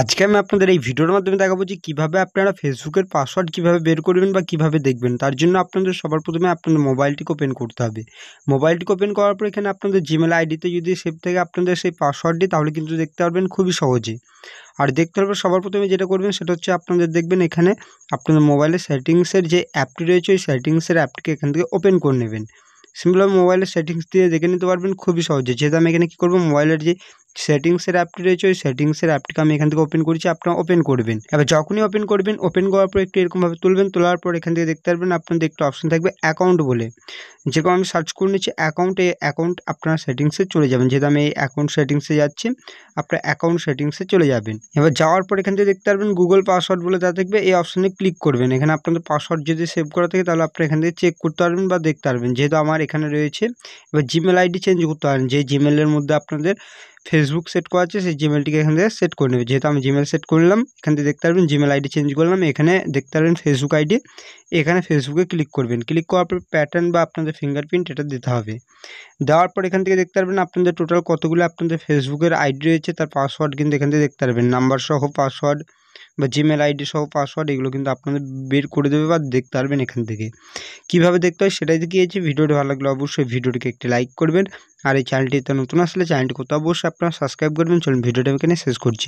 আজকে আমি আপনাদের এই ভিডিওর মাধ্যমে দেখাবো যে কীভাবে আপনারা ফেসবুকের পাসওয়ার্ড কীভাবে বের করবেন বা কীভাবে দেখবেন তার জন্য আপনাদের সবার প্রথমে আপনাদের মোবাইলটি ওপেন করতে হবে মোবাইলটি ওপেন করার পর এখানে আপনাদের জিমেল আইডিতে যদি সেভ থেকে আপনাদের সেই পাসওয়ার্ডটি তাহলে কিন্তু দেখতে পারবেন খুবই সহজে আর দেখতে পারবেন সবার প্রথমে যেটা করবেন সেটা হচ্ছে আপনাদের দেখবেন এখানে আপনাদের মোবাইলের সেটিংসের যে অ্যাপটি রয়েছে ওই সেটিংসের অ্যাপটিকে এখান থেকে ওপেন করে নেবেন সিম্পলভাবে মোবাইলের সেটিংস দিয়ে দেখে নিতে পারবেন খুবই সহজে যেহেতু আমি এখানে কী করবো মোবাইলের যে সেটিংসের অ্যাপটি রয়েছে ওই সেটিংসের অ্যাপটিকে আমি এখান থেকে ওপেন করছি আপনারা ওপেন করবেন এবার যখনই ওপেন করবেন ওপেন করার পর একটু এরকমভাবে তুলবেন তোলার পর এখান থেকে দেখতে পারবেন আপনাদের একটা অপশন থাকবে অ্যাকাউন্ট বলে যেরকম আমি সার্চ করে নিচ্ছি অ্যাকাউন্ট এই অ্যাকাউন্ট আপনার সেটিংসে চলে যাবেন যেহেতু আমি এই অ্যাকাউন্ট সেটিংসে যাচ্ছি আপনার অ্যাকাউন্ট সেটিংসে চলে যাবেন এবার যাওয়ার পর এখান থেকে দেখতে পারবেন গুগল পাসওয়ার্ড বলে তা থাকবে এই অপশানে ক্লিক করবেন এখানে আপনাদের পাসওয়ার্ড যদি সেভ করা থাকে তাহলে আপনারা এখান থেকে চেক করতে পারবেন বা দেখতে পারবেন যেহেতু আমার এখানে রয়েছে এবার জিমেল আইডি চেঞ্জ করতে পারেন যে জিমেলের মধ্যে আপনাদের ফেসবুক সেট করা আছে সেই জিমেলটিকে এখান থেকে সেট করে নেবে যেহেতু আমি জিমেল সেট করলাম এখান থেকে দেখতে পারবেন জিমেল আইডি চেঞ্জ করলাম এখানে দেখতে পারবেন ফেসবুক আইডি এখানে ফেসবুকে ক্লিক করবেন ক্লিক করার পর প্যাটার্ন বা আপনাদের ফিঙ্গারপ্রিন্ট এটা দিতে হবে দেওয়ার পর এখান থেকে দেখতে পারবেন আপনাদের টোটাল কতগুলো আপনাদের ফেসবুকের আইডি রয়েছে তার পাসওয়ার্ড কিন্তু এখান থেকে দেখতে পারবেন নাম্বার সহ পাসওয়ার্ড বা জিমেল আইডি সহ পাসওয়ার্ড এগুলো কিন্তু আপনাদের বের করে দেবে বা দেখতে পারবেন এখান থেকে কিভাবে দেখতে হয় সেটাই দেখিয়েছি ভিডিওটি ভালো লাগলে অবশ্যই ভিডিওটিকে একটি লাইক করবেন আর এই চ্যানেলটিতে নতুন আসলে চ্যানেলটি করতে অবশ্যই আপনারা সাবস্ক্রাইব করবেন চলুন ভিডিওটা এখানে শেষ করছি